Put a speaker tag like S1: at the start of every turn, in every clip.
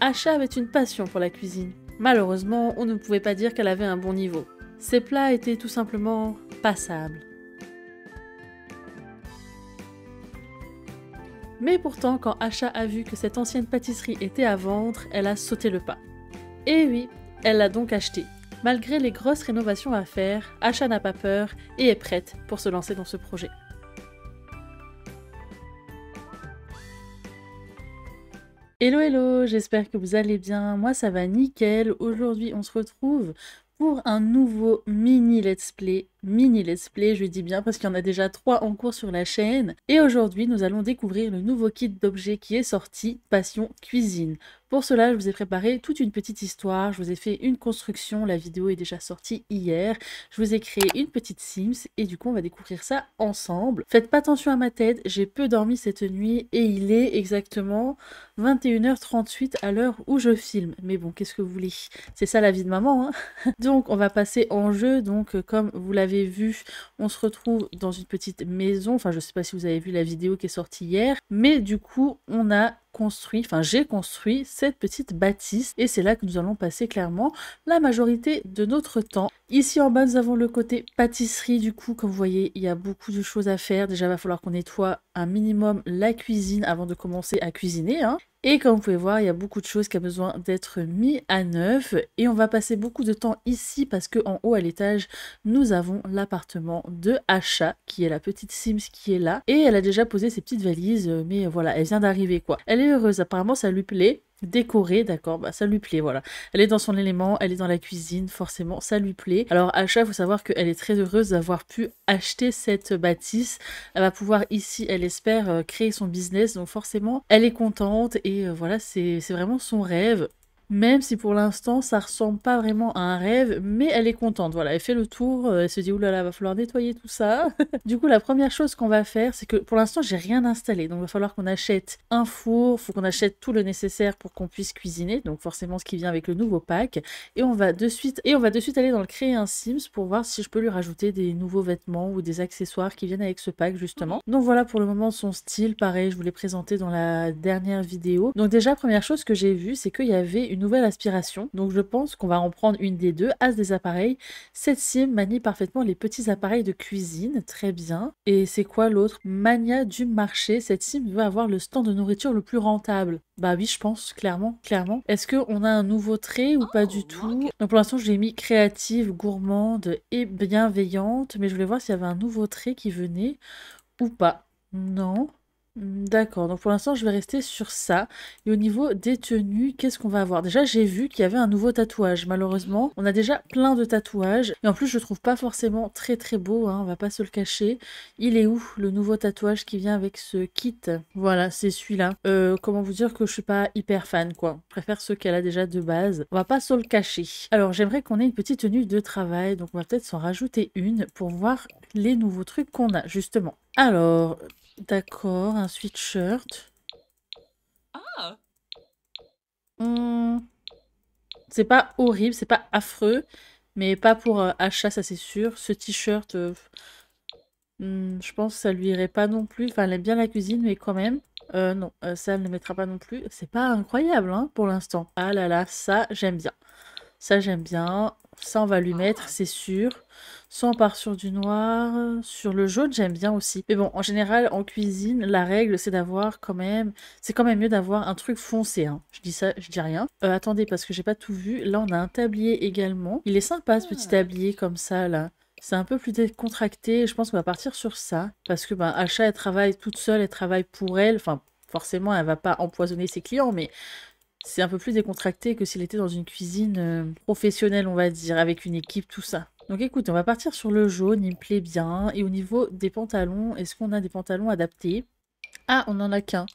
S1: Asha avait une passion pour la cuisine. Malheureusement, on ne pouvait pas dire qu'elle avait un bon niveau. Ses plats étaient tout simplement passables. Mais pourtant, quand Asha a vu que cette ancienne pâtisserie était à vendre, elle a sauté le pas. Et oui, elle l'a donc achetée. Malgré les grosses rénovations à faire, Asha n'a pas peur et est prête pour se lancer dans ce projet. Hello hello, j'espère que vous allez bien. Moi ça va nickel. Aujourd'hui on se retrouve pour un nouveau mini let's play mini let's play, je dis bien parce qu'il y en a déjà trois en cours sur la chaîne. Et aujourd'hui, nous allons découvrir le nouveau kit d'objets qui est sorti, Passion Cuisine. Pour cela, je vous ai préparé toute une petite histoire, je vous ai fait une construction, la vidéo est déjà sortie hier, je vous ai créé une petite Sims et du coup on va découvrir ça ensemble. Faites pas attention à ma tête, j'ai peu dormi cette nuit et il est exactement 21h38 à l'heure où je filme. Mais bon, qu'est-ce que vous voulez C'est ça la vie de maman. Hein donc on va passer en jeu, donc comme vous l'avez vu, on se retrouve dans une petite maison. Enfin, je sais pas si vous avez vu la vidéo qui est sortie hier. Mais du coup, on a construit, enfin j'ai construit cette petite bâtisse et c'est là que nous allons passer clairement la majorité de notre temps. Ici en bas nous avons le côté pâtisserie du coup comme vous voyez il y a beaucoup de choses à faire. Déjà il va falloir qu'on nettoie un minimum la cuisine avant de commencer à cuisiner. Hein. Et comme vous pouvez voir, il y a beaucoup de choses qui a besoin d'être mis à neuf. Et on va passer beaucoup de temps ici parce que en haut à l'étage, nous avons l'appartement de achat qui est la petite Sims qui est là. Et elle a déjà posé ses petites valises, mais voilà, elle vient d'arriver quoi elle est heureuse, apparemment ça lui plaît. décorer, d'accord, bah ça lui plaît, voilà. Elle est dans son élément, elle est dans la cuisine, forcément, ça lui plaît. Alors Acha, faut savoir qu'elle est très heureuse d'avoir pu acheter cette bâtisse. Elle va pouvoir ici, elle espère, euh, créer son business, donc forcément, elle est contente et euh, voilà, c'est vraiment son rêve même si pour l'instant ça ressemble pas vraiment à un rêve, mais elle est contente. Voilà, elle fait le tour, euh, elle se dit oulala, va falloir nettoyer tout ça. du coup, la première chose qu'on va faire, c'est que pour l'instant j'ai rien installé, donc il va falloir qu'on achète un four, faut qu'on achète tout le nécessaire pour qu'on puisse cuisiner, donc forcément ce qui vient avec le nouveau pack, et on va de suite et on va de suite aller dans le créer un Sims pour voir si je peux lui rajouter des nouveaux vêtements ou des accessoires qui viennent avec ce pack justement. Donc voilà pour le moment son style, pareil, je vous l'ai présenté dans la dernière vidéo. Donc déjà première chose que j'ai vu c'est qu'il y avait une nouvelle aspiration, donc je pense qu'on va en prendre une des deux, As des appareils. Cette sim manie parfaitement les petits appareils de cuisine, très bien. Et c'est quoi l'autre Mania du marché, cette sim veut avoir le stand de nourriture le plus rentable. Bah oui, je pense, clairement, clairement. Est-ce qu'on a un nouveau trait ou pas du tout Donc pour l'instant, l'ai mis créative, gourmande et bienveillante, mais je voulais voir s'il y avait un nouveau trait qui venait ou pas. Non. D'accord, donc pour l'instant je vais rester sur ça. Et au niveau des tenues, qu'est-ce qu'on va avoir Déjà j'ai vu qu'il y avait un nouveau tatouage. Malheureusement, on a déjà plein de tatouages. Et en plus je trouve pas forcément très très beau, On hein, on va pas se le cacher. Il est où le nouveau tatouage qui vient avec ce kit Voilà, c'est celui-là. Euh, comment vous dire que je suis pas hyper fan quoi. Je préfère ceux qu'elle a déjà de base. On va pas se le cacher. Alors j'aimerais qu'on ait une petite tenue de travail, donc on va peut-être s'en rajouter une pour voir les nouveaux trucs qu'on a justement. Alors, D'accord, un sweatshirt. Ah hum. C'est pas horrible, c'est pas affreux, mais pas pour euh, achat, ça c'est sûr. Ce t-shirt, euh, hum, je pense que ça lui irait pas non plus. Enfin, elle aime bien la cuisine, mais quand même. Euh, non, ça ne ne mettra pas non plus. C'est pas incroyable hein, pour l'instant. Ah là là, ça j'aime bien. Ça j'aime bien. Ça, on va lui mettre, ah. c'est sûr. Soit on part sur du noir, sur le jaune, j'aime bien aussi. Mais bon, en général, en cuisine, la règle, c'est d'avoir quand même... C'est quand même mieux d'avoir un truc foncé. Hein. Je dis ça, je dis rien. Euh, attendez, parce que j'ai pas tout vu. Là, on a un tablier également. Il est sympa, ce petit ah. tablier comme ça, là. C'est un peu plus décontracté. Je pense qu'on va partir sur ça. Parce que ben, achat elle travaille toute seule, elle travaille pour elle. Enfin, forcément, elle va pas empoisonner ses clients, mais c'est un peu plus décontracté que s'il était dans une cuisine euh, professionnelle, on va dire, avec une équipe, tout ça. Donc écoute, on va partir sur le jaune, il me plaît bien. Et au niveau des pantalons, est-ce qu'on a des pantalons adaptés Ah, on n'en a qu'un.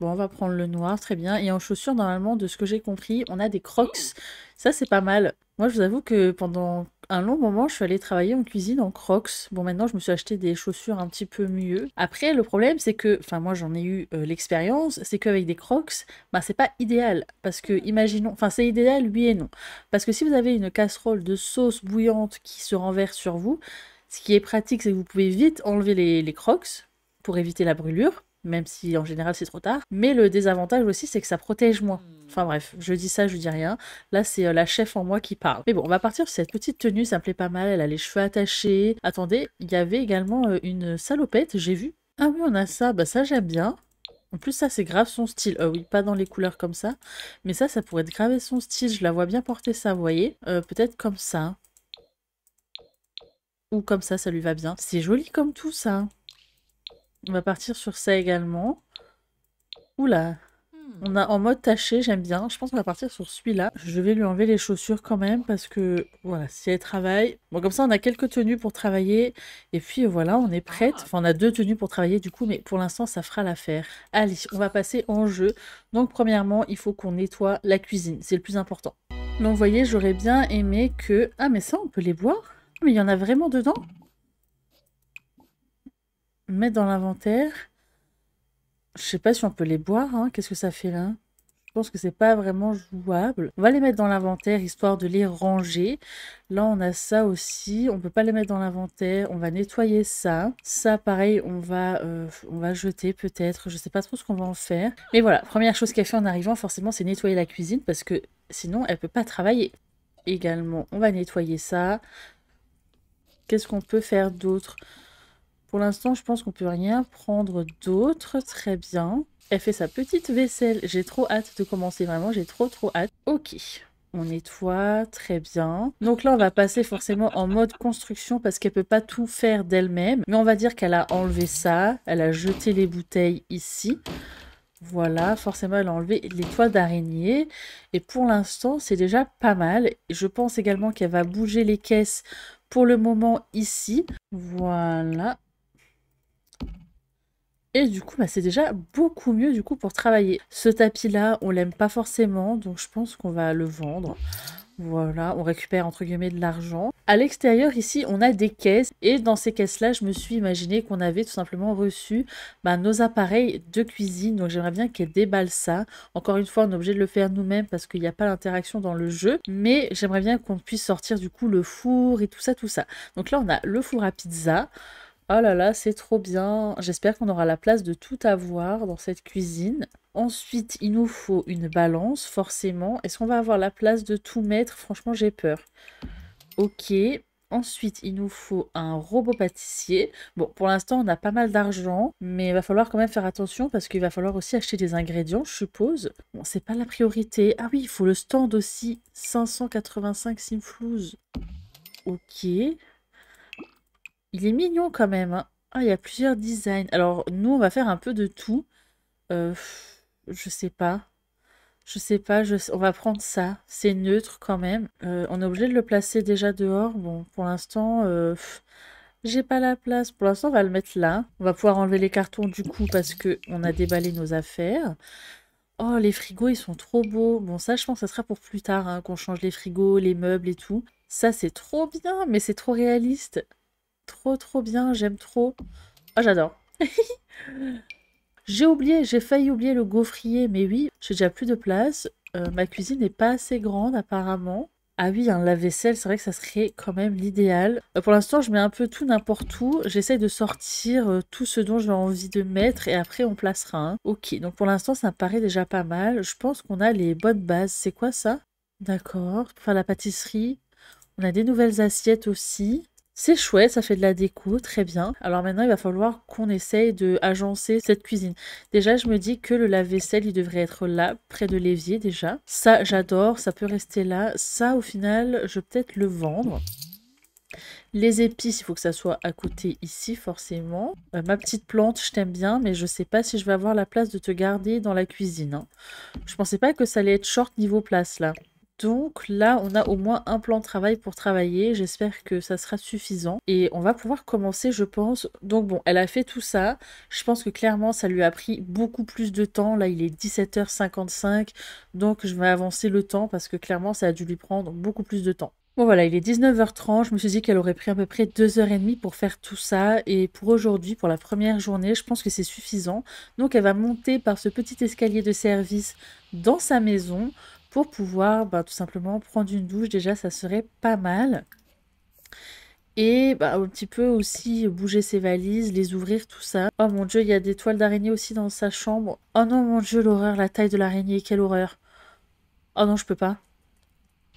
S1: Bon, on va prendre le noir, très bien. Et en chaussures, normalement, de ce que j'ai compris, on a des crocs. Oh. Ça, c'est pas mal. Moi, je vous avoue que pendant un long moment, je suis allée travailler en cuisine en crocs. Bon, maintenant, je me suis acheté des chaussures un petit peu mieux. Après, le problème, c'est que, enfin, moi, j'en ai eu euh, l'expérience, c'est qu'avec des crocs, bah, c'est pas idéal. Parce que, hmm. imaginons, enfin, c'est idéal, oui et non. Parce que si vous avez une casserole de sauce bouillante qui se renverse sur vous, ce qui est pratique, c'est que vous pouvez vite enlever les crocs pour éviter la brûlure même si en général c'est trop tard. Mais le désavantage aussi, c'est que ça protège moins. Hmm. Enfin bref, je dis ça, je dis rien. Là, c'est euh, la chef en moi qui parle. Mais bon, on va partir sur cette petite tenue, ça me plaît pas mal. Elle a les cheveux attachés. Attendez, il y avait également euh, une salopette, j'ai vu. Ah oui, on a ça, bah ça j'aime bien. En plus, ça, c'est grave son style. Euh, oui, pas dans les couleurs comme ça. Mais ça, ça pourrait être grave son style. Je la vois bien porter ça, vous voyez. Peut-être comme ça. Ou comme ça, ça lui va bien. C'est joli comme tout ça. On va partir sur ça également. Oula. Hmm. On a en mode taché, j'aime bien. Je pense qu'on va partir sur celui-là. Je vais lui enlever les chaussures quand même parce que, voilà, si elle travaille... Bon, comme ça, on a quelques tenues pour travailler. Et puis, voilà, on est prête. Ah. Enfin, on a deux tenues pour travailler du coup, mais pour l'instant, ça fera l'affaire. Allez, on va passer en jeu. Donc, premièrement, il faut qu'on nettoie la cuisine. C'est le plus important. Donc, vous voyez, j'aurais bien aimé que... Ah, mais ça, on peut les boire Mais il y en a vraiment dedans mettre dans l'inventaire. Je sais pas si on peut les boire. Hein. Qu'est-ce que ça fait là Je pense que c'est pas vraiment jouable. On va les mettre dans l'inventaire histoire de les ranger. Là, on a ça aussi. On peut pas les mettre dans l'inventaire. On va nettoyer ça. Ça, pareil, on va, euh, on va jeter peut-être. Je sais pas trop ce qu'on va en faire. Mais voilà, première chose qu'elle fait en arrivant, forcément, c'est nettoyer la cuisine parce que sinon, elle peut pas travailler. Également, on va nettoyer ça. Qu'est-ce qu'on peut faire d'autre pour l'instant, je pense qu'on peut rien prendre d'autre. Très bien. Elle fait sa petite vaisselle. J'ai trop hâte de commencer. Vraiment, j'ai trop trop hâte. Ok. On nettoie, très bien. Donc là, on va passer forcément en mode construction parce qu'elle ne peut pas tout faire d'elle-même. Mais on va dire qu'elle a enlevé ça. Elle a jeté les bouteilles ici. Voilà, forcément, elle a enlevé les toits d'araignée. Et pour l'instant, c'est déjà pas mal. Je pense également qu'elle va bouger les caisses pour le moment ici. Voilà, du coup, bah, c'est déjà beaucoup mieux du coup pour travailler. Ce tapis-là, on l'aime pas forcément, donc je pense qu'on va le vendre. Voilà, on récupère entre guillemets de l'argent. À l'extérieur, ici, on a des caisses. Et dans ces caisses-là, je me suis imaginé qu'on avait tout simplement reçu bah, nos appareils de cuisine. Donc j'aimerais bien qu'elle déballe ça. Encore une fois, on est obligé de le faire nous-mêmes parce qu'il n'y a pas d'interaction dans le jeu. Mais j'aimerais bien qu'on puisse sortir du coup le four et tout ça, tout ça. Donc là, on a le four à pizza. Oh là là, c'est trop bien. J'espère qu'on aura la place de tout avoir dans cette cuisine. Ensuite, il nous faut une balance, forcément. Est-ce qu'on va avoir la place de tout mettre Franchement, j'ai peur. Ok. Ensuite, il nous faut un robot pâtissier. Bon, pour l'instant, on a pas mal d'argent, mais il va falloir quand même faire attention parce qu'il va falloir aussi acheter des ingrédients, je suppose. Bon, c'est pas la priorité. Ah oui, il faut le stand aussi. 585 simflouz. Ok. Il est mignon quand même. Hein. Ah, il y a plusieurs designs. Alors, nous, on va faire un peu de tout. Euh, je sais pas. Je sais pas, on va prendre ça. C'est neutre quand même. Euh, on est obligé de le placer déjà dehors. Bon, pour l'instant, euh, j'ai pas la place. Pour l'instant, on va le mettre là. On va pouvoir enlever les cartons du coup parce que on a déballé nos affaires. Oh, les frigos, ils sont trop beaux. Bon, ça, je pense que ça sera pour plus tard, hein, qu'on change les frigos, les meubles et tout. Ça, c'est trop bien, mais c'est trop réaliste trop trop bien, j'aime trop. oh, j'adore. j'ai oublié, j'ai failli oublier le gaufrier, mais oui, j'ai déjà plus de place. Euh, ma cuisine n'est pas assez grande apparemment. Ah oui, un lave-vaisselle, c'est vrai que ça serait quand même l'idéal. Euh, pour l'instant, je mets un peu tout n'importe où. J'essaye de sortir euh, tout ce dont j'ai envie de mettre et après on placera un. Hein. Ok, donc pour l'instant, ça me paraît déjà pas mal. Je pense qu'on a les bonnes bases. C'est quoi ça D'accord, pour faire la pâtisserie. On a des nouvelles assiettes aussi. C'est chouette, ça fait de la déco, très bien. Alors maintenant, il va falloir qu'on essaye de agencer cette cuisine. Déjà, je me dis que le lave-vaisselle, il devrait être là, près de l'évier déjà. Ça, j'adore, ça peut rester là. Ça, au final, je vais peut-être le vendre. Les épices, il faut que ça soit à côté ici, forcément. Euh, ma petite plante, je t'aime bien, mais je ne sais pas si je vais avoir la place de te garder dans la cuisine. Hein. Je pensais pas que ça allait être short niveau place, là. Donc là, on a au moins un plan de travail pour travailler. J'espère que ça sera suffisant. Et on va pouvoir commencer, je pense. Donc bon, elle a fait tout ça. Je pense que clairement, ça lui a pris beaucoup plus de temps. Là, il est 17h55. Donc je vais avancer le temps parce que clairement, ça a dû lui prendre beaucoup plus de temps. Bon voilà, il est 19h30, je me suis dit qu'elle aurait pris à peu près 2h30 pour faire tout ça, et pour aujourd'hui, pour la première journée, je pense que c'est suffisant. Donc elle va monter par ce petit escalier de service dans sa maison pour pouvoir bah, tout simplement prendre une douche. Déjà, ça serait pas mal. Et bah, un petit peu aussi bouger ses valises, les ouvrir, tout ça. Oh mon dieu, il y a des toiles d'araignée aussi dans sa chambre. Oh non, mon dieu, l'horreur, la taille de l'araignée, quelle horreur. Oh non, je peux pas.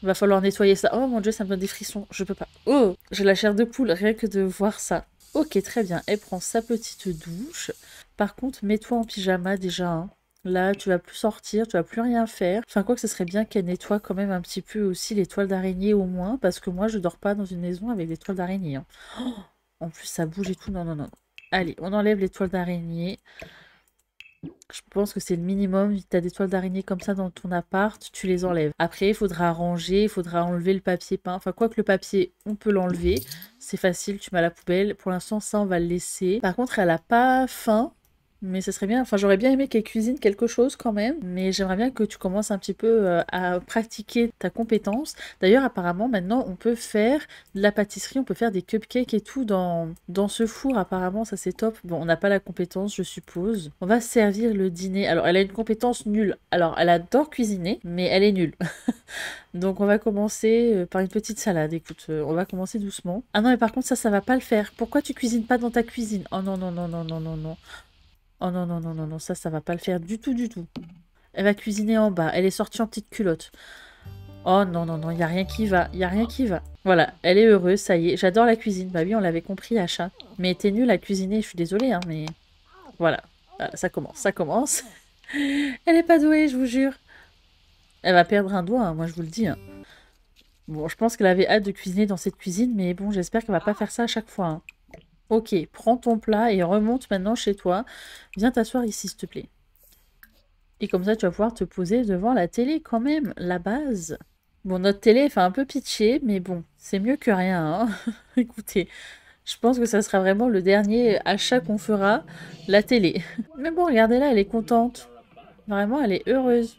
S1: Il Va falloir nettoyer ça. Oh mon dieu, ça me donne des frissons. Je peux pas. Oh, j'ai la chair de poule rien que de voir ça. Ok, très bien. Elle prend sa petite douche. Par contre, mets-toi en pyjama déjà. Hein. Là, tu vas plus sortir, tu vas plus rien faire. Enfin, quoi que ce serait bien qu'elle nettoie quand même un petit peu aussi les toiles d'araignée au moins, parce que moi, je dors pas dans une maison avec des toiles d'araignée. Hein. Oh, en plus, ça bouge et tout. Non, non, non. Allez, on enlève les toiles d'araignée. Je pense que c'est le minimum. Si tu as des toiles d'araignée comme ça dans ton appart, tu les enlèves. Après, il faudra ranger, il faudra enlever le papier peint. Enfin, quoi que le papier, on peut l'enlever. C'est facile, tu mets à la poubelle. Pour l'instant, ça, on va le laisser. Par contre, elle n'a pas faim. Mais ce serait bien, enfin j'aurais bien aimé qu'elle cuisine quelque chose quand même, mais j'aimerais bien que tu commences un petit peu euh, à pratiquer ta compétence. D'ailleurs apparemment maintenant on peut faire de la pâtisserie, on peut faire des cupcakes et tout dans, dans ce four apparemment, ça c'est top. Bon on n'a pas la compétence je suppose. On va servir le dîner. Alors elle a une compétence nulle, alors elle adore cuisiner mais elle est nulle. Donc on va commencer euh, par une petite salade, écoute, euh, on va commencer doucement. Ah non mais par contre ça ça va pas le faire, pourquoi tu cuisines pas dans ta cuisine Oh non non non non non non non. Oh non, non, non, non, non, ça, ça va pas le faire du tout, du tout. Elle va cuisiner en bas. Elle est sortie en petite culotte. Oh non, non, non, il n'y a rien qui va, il a rien qui va. Voilà, elle est heureuse, ça y est. J'adore la cuisine. Bah oui, on l'avait compris, Acha. Mais t'es nulle à cuisiner, je suis désolée, hein, mais... Voilà, ah, ça commence, ça commence. elle est pas douée, je vous jure. Elle va perdre un doigt, hein, moi je vous le dis. Hein. Bon, je pense qu'elle avait hâte de cuisiner dans cette cuisine, mais bon, j'espère qu'elle va pas faire ça à chaque fois. Hein. Ok, prends ton plat et remonte maintenant chez toi. Viens t'asseoir ici, s'il te plaît. Et comme ça, tu vas pouvoir te poser devant la télé quand même, la base. Bon, notre télé fait un peu pitié, mais bon, c'est mieux que rien. Hein. Écoutez, je pense que ça sera vraiment le dernier achat qu'on fera, la télé. Mais bon, regardez là, elle est contente. Vraiment, elle est heureuse.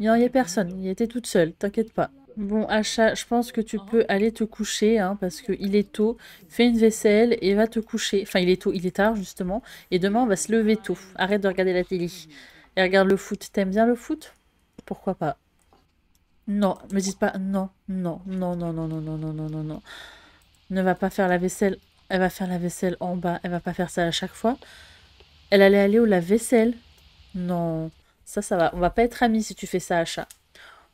S1: Il n'y a personne, il était toute seule, t'inquiète pas. Bon, Acha, je pense que tu uh-huh. peux aller te coucher, hein, parce qu'il est tôt. Fais une vaisselle et va te coucher. Enfin, il est tôt, il est tard, justement. Et demain, on va se lever tôt. Arrête de regarder la télé. Et regarde le foot. T'aimes bien le foot Pourquoi pas Non, me dites pas non, non, non, non, non, non, non, non, non, non, non. Ne va pas faire la vaisselle. Elle va faire la vaisselle en bas. Elle va pas faire ça à chaque fois. Elle allait aller au la vaisselle Non, ça, ça va. On va pas être amis si tu fais ça, Achat.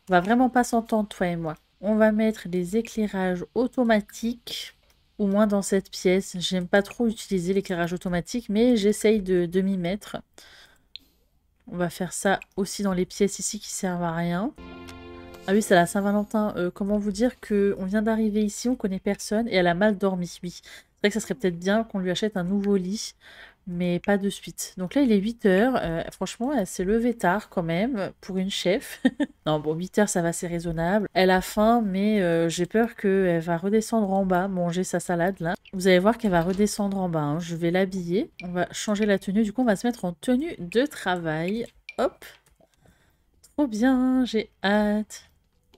S1: On va vraiment pas s'entendre, toi et moi. On va mettre les éclairages automatiques, au moins dans cette pièce. J'aime pas trop utiliser l'éclairage automatique, mais j'essaye de, m'y mettre. On va faire ça aussi dans les pièces ici qui servent à rien. Ah oui, c'est la Saint-Valentin. Euh, comment vous dire qu'on vient d'arriver ici, on connaît personne et elle a mal dormi. Oui, c'est vrai que ça serait peut-être bien qu'on lui achète un nouveau lit mais pas de suite. Donc là, il est 8 heures. Euh, franchement, elle s'est levée tard quand même pour une chef. non, bon, 8 heures, ça va, c'est raisonnable. Elle a faim, mais euh, j'ai peur qu'elle va redescendre en bas, manger sa salade là. Vous allez voir qu'elle va redescendre en bas. Hein. Je vais l'habiller. On va changer la tenue. Du coup, on va se mettre en tenue de travail. Hop. Trop bien, j'ai hâte.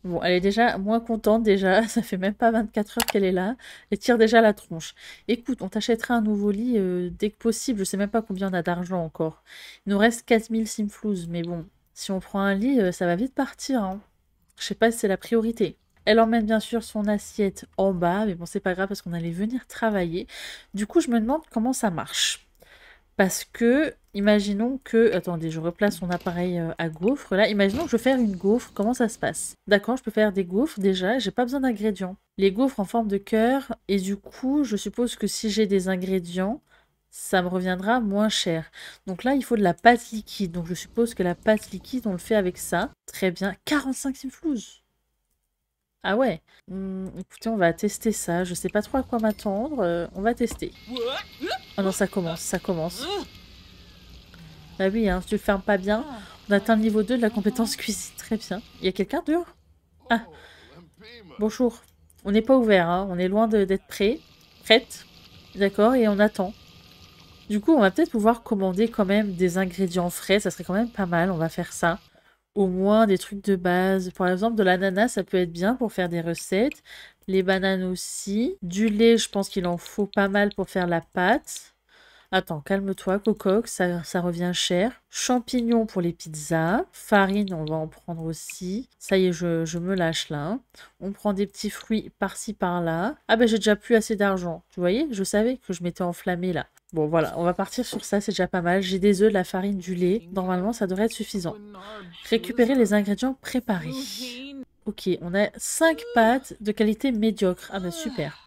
S1: Bon, elle est déjà moins contente déjà, ça fait même pas 24 heures qu'elle est là, elle tire déjà la tronche. Écoute, on t'achètera un nouveau lit euh, dès que possible, je sais même pas combien on a d'argent encore. Il nous reste 4000 simflouz, mais bon, si on prend un lit, euh, ça va vite partir. Hein. Je sais pas si c'est la priorité. Elle emmène bien sûr son assiette en bas, mais bon, c'est pas grave parce qu'on allait venir travailler. Du coup, je me demande comment ça marche. Parce que Imaginons que... Attendez, je replace mon appareil euh, à gaufre. Là, imaginons que je veux faire une gaufre. Comment ça se passe D'accord, je peux faire des gaufres déjà. J'ai pas besoin d'ingrédients. Les gaufres en forme de cœur. Et du coup, je suppose que si j'ai des ingrédients, ça me reviendra moins cher. Donc là, il faut de la pâte liquide. Donc je suppose que la pâte liquide, on le fait avec ça. Très bien. 45 simflouz ah ouais hmm, Écoutez, on va tester ça. Je sais pas trop à quoi m'attendre. Euh, on va tester. Oh non, ça commence, ça commence. Hein bah oui, hein, si tu fermes pas bien, on atteint le niveau 2 de la compétence ah. cuisine. Très bien. Il y a quelqu'un dehors Ah, bonjour. On n'est pas ouvert, hein. on est loin d'être prêt. Prête. D'accord, et on attend. Du coup, on va peut-être pouvoir commander quand même des ingrédients frais. Ça serait quand même pas mal, on va faire ça. Au moins des trucs de base. Par exemple, de l'ananas, ça peut être bien pour faire des recettes. Les bananes aussi. Du lait, je pense qu'il en faut pas mal pour faire la pâte. Attends, calme-toi, cocoque, ça, ça revient cher. Champignons pour les pizzas. Farine, on va en prendre aussi. Ça y est, je, me lâche là. Hein. On prend des petits fruits par-ci, par-là. Ah ben, j'ai déjà plus assez d'argent. Tu voyez, je savais que je m'étais enflammée là. Bon, voilà, on va partir sur ça, c'est déjà pas mal. J'ai des œufs, de la farine, du lait. Normalement, ça devrait être suffisant. Récupérer les ingrédients préparés. Ok, on a 5 pâtes de qualité médiocre. Ah ben, super.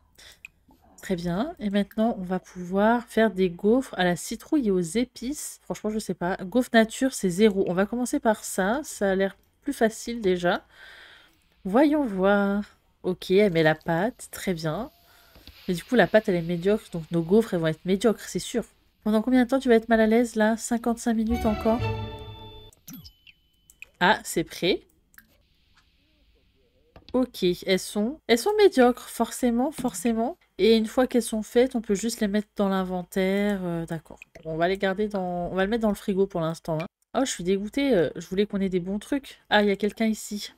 S1: Très bien. Et maintenant, on va pouvoir faire des gaufres à la citrouille et aux épices. Franchement, je sais pas. Gaufre nature, c'est zéro. On va commencer par ça. Ça a l'air plus facile déjà. Voyons voir. Ok, elle met la pâte. Très bien. Mais du coup, la pâte, elle est médiocre. Donc, nos gaufres, elles vont être médiocres, c'est sûr. Pendant combien de temps tu vas être mal à l'aise, là 55 minutes encore Ah, c'est prêt. Ok, elles sont... Elles sont médiocres, forcément, forcément. Et une fois qu'elles sont faites, on peut juste les mettre dans l'inventaire. Euh, d'accord. On va les garder dans... On va le mettre dans le frigo pour l'instant. Hein. Oh, je suis dégoûtée. Euh, je voulais qu'on ait des bons trucs. Ah, il y a quelqu'un ici.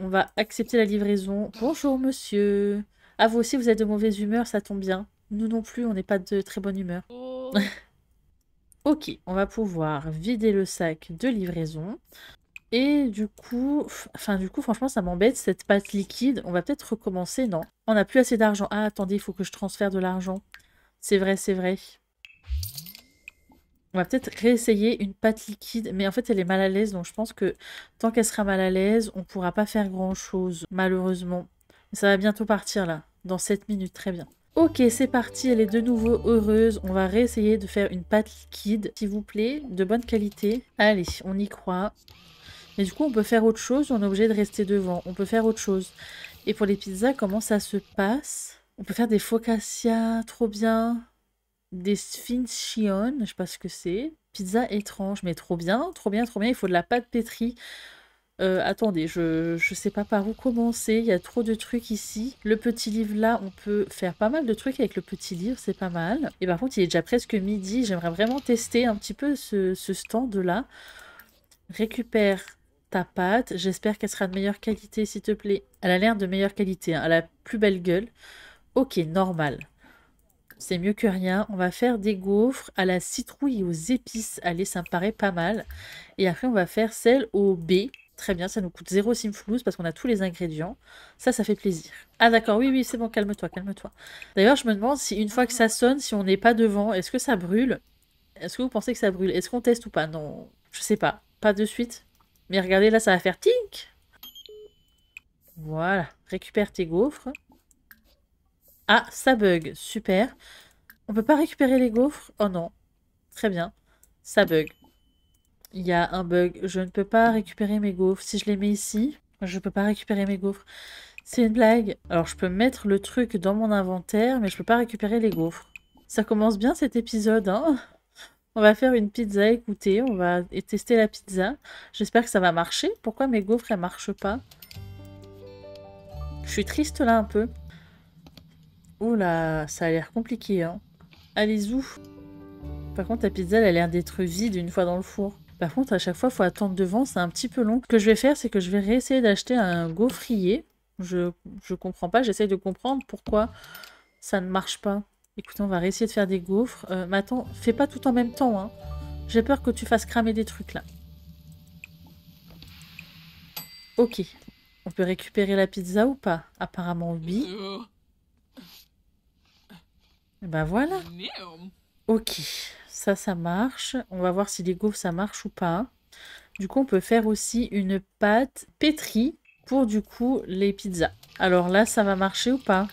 S1: On va accepter la livraison. Bonjour, monsieur. Ah, vous aussi, vous êtes de mauvaise humeur, ça tombe bien. Nous non plus, on n'est pas de très bonne humeur. Oh. ok, on va pouvoir vider le sac de livraison. Et du coup, enfin du coup, franchement, ça m'embête cette pâte liquide. On va peut-être recommencer, non On n'a plus assez d'argent. Ah, attendez, il faut que je transfère de l'argent. C'est vrai, c'est vrai. On va peut-être réessayer une pâte liquide, mais en fait elle est mal à l'aise, donc je pense que tant qu'elle sera mal à l'aise, on ne pourra pas faire grand-chose, malheureusement. Mais ça va bientôt partir là, dans 7 minutes, très bien. Ok, c'est parti, elle est de nouveau heureuse. On va réessayer de faire une pâte liquide, s'il vous plaît, de bonne qualité. Allez, on y croit. Mais du coup, on peut faire autre chose, on est obligé de rester devant. On peut faire autre chose. Et pour les pizzas, comment ça se passe On peut faire des focaccia, trop bien. Des sphinxion. je sais pas ce que c'est. Pizza étrange, mais trop bien, trop bien, trop bien. Il faut de la pâte pétrie. Euh, attendez, je, ne sais pas par où commencer. Il y a trop de trucs ici. Le petit livre là, on peut faire pas mal de trucs avec le petit livre, c'est pas mal. Et par contre, il est déjà presque midi. J'aimerais vraiment tester un petit peu ce, ce stand là. Récupère ta pâte. J'espère qu'elle sera de meilleure qualité, s'il te plaît. Elle a l'air de meilleure qualité. à hein. Elle a la plus belle gueule. Ok, normal. C'est mieux que rien. On va faire des gaufres à la citrouille aux épices. Allez, ça me paraît pas mal. Et après, on va faire celle au B. Très bien, ça nous coûte zéro simflouze parce qu'on a tous les ingrédients. Ça, ça fait plaisir. Ah d'accord, oui, oui, c'est bon, calme-toi, calme-toi. D'ailleurs, je me demande si une fois que ça sonne, si on n'est pas devant, est-ce que ça brûle Est-ce que vous pensez que ça brûle Est-ce qu'on teste ou pas Non, je sais pas. Pas de suite mais regardez, là, ça va faire tink Voilà. Récupère tes gaufres. Ah, ça bug. Super. On peut pas récupérer les gaufres Oh non. Très bien. Ça bug. Il y a un bug. Je ne peux pas récupérer mes gaufres. Si je les mets ici, je peux pas récupérer mes gaufres. C'est une blague. Alors, je peux mettre le truc dans mon inventaire, mais je peux pas récupérer les gaufres. Ça commence bien cet épisode, hein on va faire une pizza écoutez, On va tester la pizza. J'espère que ça va marcher. Pourquoi mes gaufres, elles marchent pas Je suis triste là un peu. Oula, ça a l'air compliqué. Hein. Allez-y. Par contre, la pizza, elle a l'air d'être vide une fois dans le four. Par contre, à chaque fois, il faut attendre devant, c'est un petit peu long. Ce que je vais faire, c'est que je vais réessayer d'acheter un gaufrier. Je, je comprends pas, j'essaye de comprendre pourquoi ça ne marche pas. Écoute, on va réessayer de faire des gaufres. Euh, mais attends, fais pas tout en même temps. Hein. J'ai peur que tu fasses cramer des trucs là. Ok. On peut récupérer la pizza ou pas Apparemment oui. Et bah, ben voilà. Ok. Ça, ça marche. On va voir si les gaufres ça marche ou pas. Du coup, on peut faire aussi une pâte pétrie pour du coup les pizzas. Alors là, ça va marcher ou pas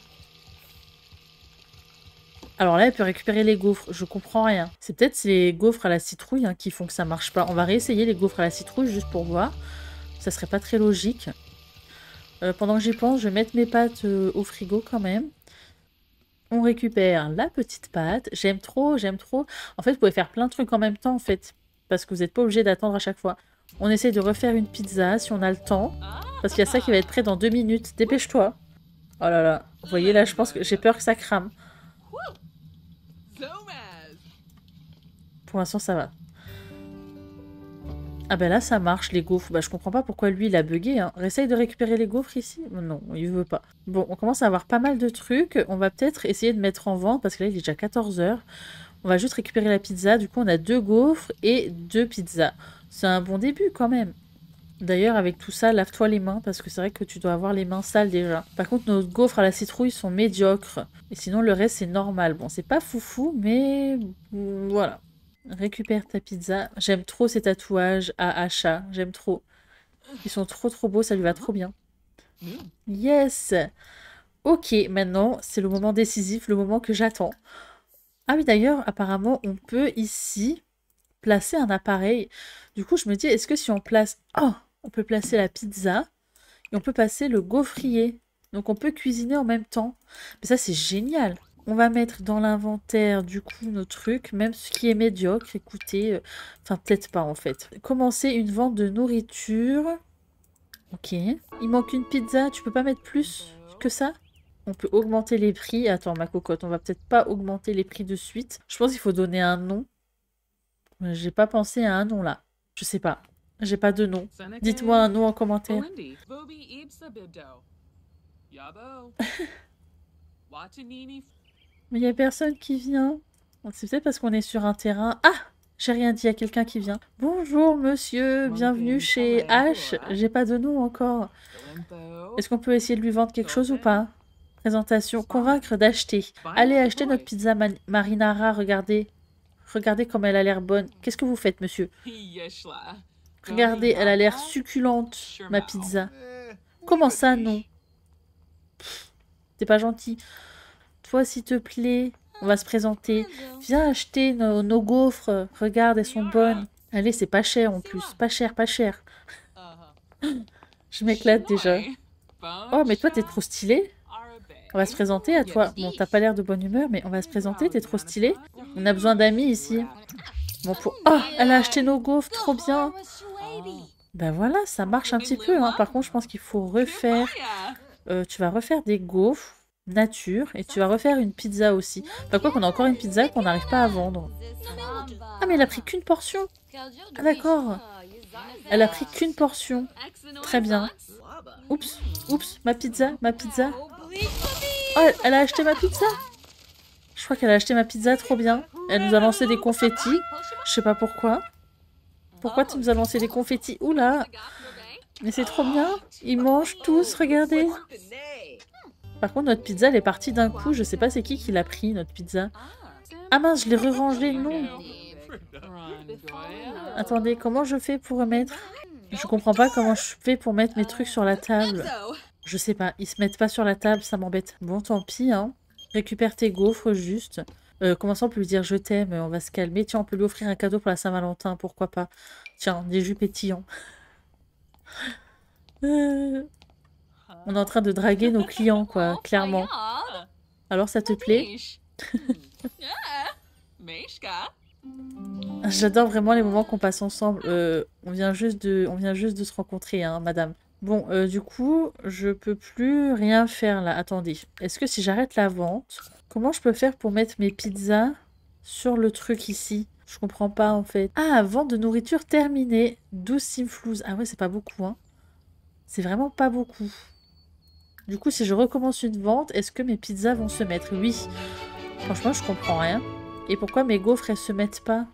S1: alors là, elle peut récupérer les gaufres. Je comprends rien. C'est peut-être les gaufres à la citrouille hein, qui font que ça marche pas. On va réessayer les gaufres à la citrouille juste pour voir. Ça serait pas très logique. Euh, pendant que j'y pense, je vais mettre mes pâtes euh, au frigo quand même. On récupère la petite pâte. J'aime trop, j'aime trop. En fait, vous pouvez faire plein de trucs en même temps en fait. Parce que vous n'êtes pas obligé d'attendre à chaque fois. On essaie de refaire une pizza si on a le temps. Parce qu'il y a ça qui va être prêt dans deux minutes. Dépêche-toi. Oh là là. Vous voyez là, je pense que j'ai peur que ça crame. Pour l'instant, ça va. Ah ben là, ça marche, les gaufres. Bah, je comprends pas pourquoi lui, il a bugué. Hein. de récupérer les gaufres ici. Non, il veut pas. Bon, on commence à avoir pas mal de trucs. On va peut-être essayer de mettre en vente, parce que là, il est déjà 14h. On va juste récupérer la pizza. Du coup, on a deux gaufres et deux pizzas. C'est un bon début, quand même. D'ailleurs, avec tout ça, lave-toi les mains parce que c'est vrai que tu dois avoir les mains sales déjà. Par contre, nos gaufres à la citrouille sont médiocres. Et sinon, le reste, c'est normal. Bon, c'est pas foufou, mais mm, voilà. Récupère ta pizza. J'aime trop ces tatouages à achat. J'aime trop. Ils sont trop trop beaux, ça lui va trop bien. Yes Ok, maintenant, c'est le moment décisif, le moment que j'attends. Ah oui, d'ailleurs, apparemment, on peut ici placer un appareil. Du coup, je me dis, est-ce que si on place... Oh On peut placer la pizza et on peut passer le gaufrier. Donc, on peut cuisiner en même temps. Mais ça, c'est génial on va mettre dans l'inventaire du coup nos trucs, même ce qui est médiocre, écoutez, euh, enfin peut-être pas en fait. Commencer une vente de nourriture. Ok. Il manque une pizza, tu peux pas mettre plus que ça on peut augmenter les prix. Attends, ma cocotte, on va peut-être pas augmenter les prix de suite. Je pense qu'il faut donner un nom. Euh, j'ai pas pensé à un nom là. Je sais pas. J'ai pas de nom. Dites-moi un nom en commentaire. Mais il n'y a personne qui vient. C'est peut-être parce qu'on est sur un terrain... Ah J'ai rien dit, il y a quelqu'un qui vient. Bonjour monsieur, bienvenue chez H. J'ai pas de nom encore. Est-ce qu'on peut essayer de lui vendre quelque chose ou pas Présentation, convaincre d'acheter. Allez acheter notre pizza marinara, regardez. Regardez comme elle a l'air bonne. Qu'est-ce que vous faites, monsieur Regardez, elle a l'air succulente, ma pizza. Eh, Comment ça, non T'es pas gentil toi s'il te plaît. On va se présenter. Viens acheter nos, gaufres. Regarde, elles sont bonnes. Allez, c'est pas cher en plus. Pas cher, pas cher. Je m'éclate déjà. Oh, mais toi, t'es trop stylé. On va se présenter à toi. Bon, t'as pas l'air de bonne humeur, mais on va se présenter. T'es trop stylé. On a besoin d'amis ici. Bon, pour... Oh, elle a acheté nos gaufres. Trop bien. Ben voilà, ça marche un petit peu. Hein. Par contre, je pense qu'il faut refaire... Euh, tu vas refaire des gaufres nature et tu vas refaire une pizza aussi. Enfin quoi qu'on a encore une pizza qu'on n'arrive pas à vendre. Ah mais elle a pris qu'une portion. Ah, d'accord. Elle a pris qu'une portion. Très bien. Oups, oups, ma pizza, ma pizza. Oh, elle a acheté ma pizza. Je crois qu'elle a acheté ma pizza, trop bien. Elle nous a lancé des confettis. Je sais pas pourquoi. Pourquoi tu nous as lancé des confettis Oula Mais c'est trop bien. Ils mangent tous, regardez. Par contre, notre pizza, elle est partie d'un coup. Je sais pas c'est qui qui l'a pris, notre pizza. Ah mince, je l'ai re-rangée, non Attendez, comment je fais pour remettre Je comprends pas comment je fais pour mettre mes trucs sur la table. Je sais pas, ils se mettent pas sur la table, ça m'embête. Bon, tant pis, hein. Récupère tes gaufres, juste. Euh, ça, commençons peut lui dire je t'aime, on va se calmer. Tiens, on peut lui offrir un cadeau pour la Saint-Valentin, pourquoi pas. Tiens, des jus pétillants. On est en train de draguer nos clients, quoi, oh clairement. Alors ça te plaît J'adore vraiment les moments qu'on passe ensemble. Euh, on, vient juste de, on vient juste de se rencontrer, hein, madame. Bon, euh, du coup, je peux plus rien faire là. Attendez. Est-ce que si j'arrête la vente, comment je peux faire pour mettre mes pizzas sur le truc ici Je comprends pas en fait. Ah, vente de nourriture terminée. 12 simflouz. Ah ouais, c'est pas beaucoup, hein. C'est vraiment pas beaucoup. Du coup, si je recommence une vente, est-ce que mes pizzas vont se mettre Oui. Franchement, je comprends rien. Et pourquoi mes gaufres, elles se mettent pas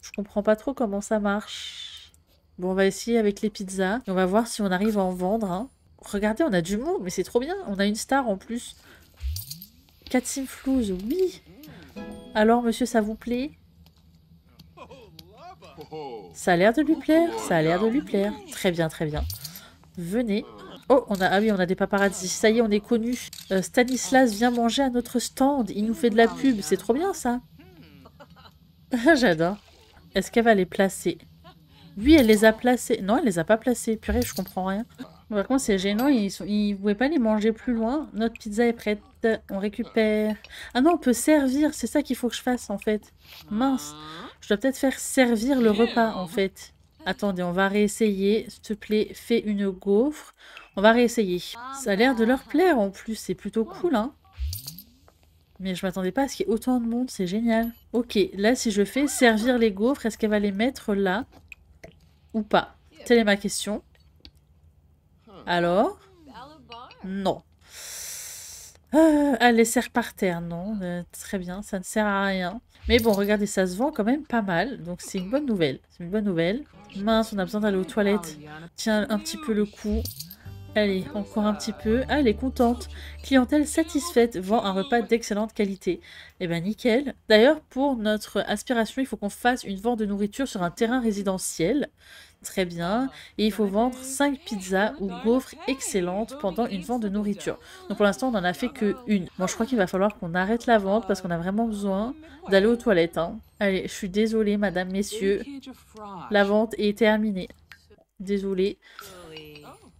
S1: Je comprends pas trop comment ça marche. Bon, on va essayer avec les pizzas. on va voir si on arrive à en vendre. Hein. Regardez, on a du monde, mais c'est trop bien. On a une star en plus. 4 simflouz, oui. Alors, monsieur, ça vous plaît Ça a l'air de lui plaire, ça a l'air de lui plaire. Très bien, très bien. Venez. Oh, on a, ah oui, on a des paparazzi, Ça y est, on est connus euh, Stanislas vient manger à notre stand. Il nous fait de la pub. C'est trop bien, ça. J'adore. Est-ce qu'elle va les placer Oui, elle les a placés. Non, elle les a pas placés. Purée, je comprends rien. Par contre, c'est gênant. Ils ne ils pouvaient pas les manger plus loin. Notre pizza est prête. On récupère. Ah non, on peut servir. C'est ça qu'il faut que je fasse, en fait. Mince. Je dois peut-être faire servir le repas, en fait. Attendez, on va réessayer. S'il te plaît, fais une gaufre. On va réessayer. Ça a l'air de leur plaire en plus, c'est plutôt cool, hein. Mais je m'attendais pas à ce qu'il y ait autant de monde, c'est génial. Ok, là si je fais servir les gaufres, est-ce qu'elle va les mettre là ou pas Telle est ma question. Alors Non. Elle ah, les serres par terre, non euh, Très bien, ça ne sert à rien. Mais bon, regardez, ça se vend quand même pas mal. Donc c'est une bonne nouvelle. C'est une bonne nouvelle. Mince, on a besoin d'aller aux toilettes. Tiens un petit peu le coup. Allez, encore un petit peu. Ah, elle est contente. Clientèle satisfaite, vend un repas d'excellente qualité. Eh ben nickel. D'ailleurs, pour notre aspiration, il faut qu'on fasse une vente de nourriture sur un terrain résidentiel. Très bien. Et il faut vendre 5 pizzas ou gaufres excellentes pendant une vente de nourriture. Donc pour l'instant, on n'en a fait que une. Bon, je crois qu'il va falloir qu'on arrête la vente parce qu'on a vraiment besoin d'aller aux toilettes. Hein. Allez, je suis désolée, madame, messieurs. La vente est terminée. Désolée.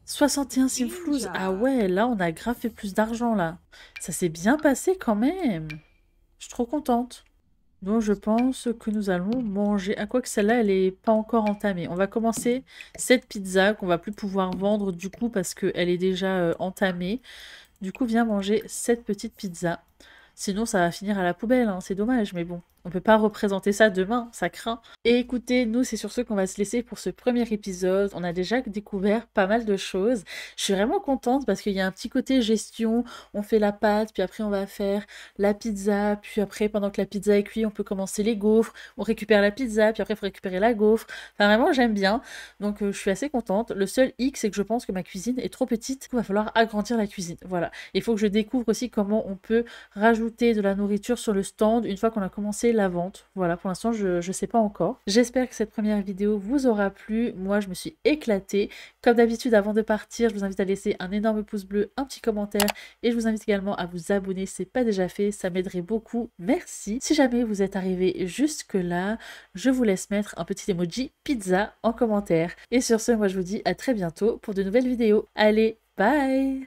S1: 61 simflouz. Ah ouais, là, on a grave plus d'argent, là. Ça s'est bien passé quand même. Je suis trop contente. Donc, je pense que nous allons manger. À ah, quoi que celle-là, elle n'est pas encore entamée. On va commencer cette pizza qu'on va plus pouvoir vendre du coup parce qu'elle est déjà euh, entamée. Du coup, viens manger cette petite pizza. Sinon, ça va finir à la poubelle. Hein. C'est dommage, mais bon. On peut pas représenter ça demain, ça craint. Et écoutez, nous, c'est sur ce qu'on va se laisser pour ce premier épisode. On a déjà découvert pas mal de choses. Je suis vraiment contente parce qu'il y a un petit côté gestion. On fait la pâte, puis après, on va faire la pizza. Puis après, pendant que la pizza est cuite, on peut commencer les gaufres. On récupère la pizza, puis après, il faut récupérer la gaufre. Enfin, vraiment, j'aime bien. Donc, euh, je suis assez contente. Le seul hic, c'est que je pense que ma cuisine est trop petite. il va falloir agrandir la cuisine. Voilà. Il faut que je découvre aussi comment on peut rajouter de la nourriture sur le stand une fois qu'on a commencé la vente. Voilà, pour l'instant, je ne sais pas encore. J'espère que cette première vidéo vous aura plu. Moi, je me suis éclatée. Comme d'habitude, avant de partir, je vous invite à laisser un énorme pouce bleu, un petit commentaire et je vous invite également à vous abonner si ce n'est pas déjà fait. Ça m'aiderait beaucoup. Merci. Si jamais vous êtes arrivé jusque-là, je vous laisse mettre un petit emoji pizza en commentaire. Et sur ce, moi, je vous dis à très bientôt pour de nouvelles vidéos. Allez, bye